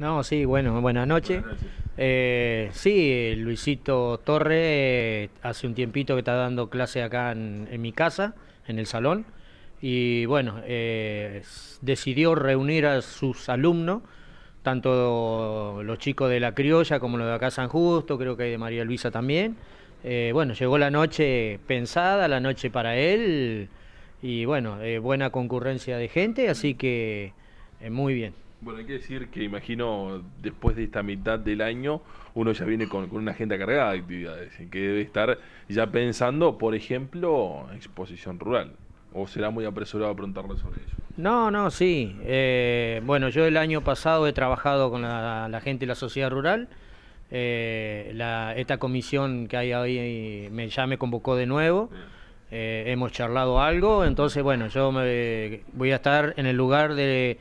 No, sí, bueno, buenas noches. Eh, sí, Luisito Torre eh, hace un tiempito que está dando clase acá en, mi casa, en el salón, y bueno, eh, decidió reunir a sus alumnos, tanto los chicos de La Criolla como los de acá San Justo, creo que hay de María Luisa también. bueno, llegó la noche pensada, la noche para él, y bueno, buena concurrencia de gente, así que muy bien. Bueno, hay que decir que imagino después de esta mitad del año uno ya viene con, una agenda cargada de actividades, que debe estar ya pensando, por ejemplo, exposición rural. ¿O será muy apresurado preguntarle sobre eso? No, no, sí. Eh, bueno, yo el año pasado he trabajado con la, gente de la sociedad rural. Eh, esta comisión que hay ahí me, ya me convocó de nuevo. Eh, hemos charlado algo. Entonces, bueno, yo me, voy a estar en el lugar de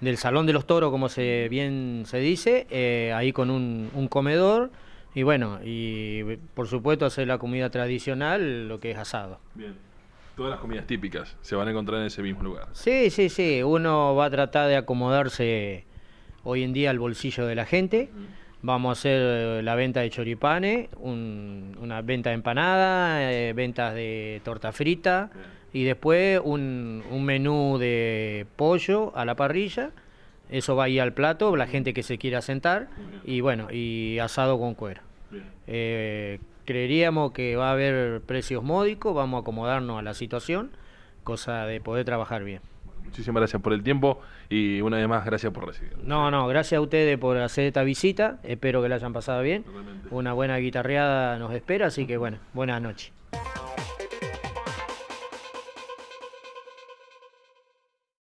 del Salón de los Toros, como se bien se dice, eh, ahí con un, comedor. Y bueno, y por supuesto hacer la comida tradicional, lo que es asado. Bien. Todas las comidas típicas se van a encontrar en ese mismo lugar. Sí, sí, sí. Uno va a tratar de acomodarse hoy en día al bolsillo de la gente. Mm. Vamos a hacer eh, la venta de choripanes, una venta de empanada, eh, ventas de torta frita y después un, un menú de pollo a la parrilla. Eso va ahí al plato, la gente que se quiera sentar y bueno, y asado con cuero. Eh, creeríamos que va a haber precios módicos, vamos a acomodarnos a la situación, cosa de poder trabajar bien. Muchísimas gracias por el tiempo y una vez más gracias por recibir No, no, gracias a ustedes por hacer esta visita, espero que la hayan pasado bien. Una buena guitarreada nos espera, así que bueno, buenas noches.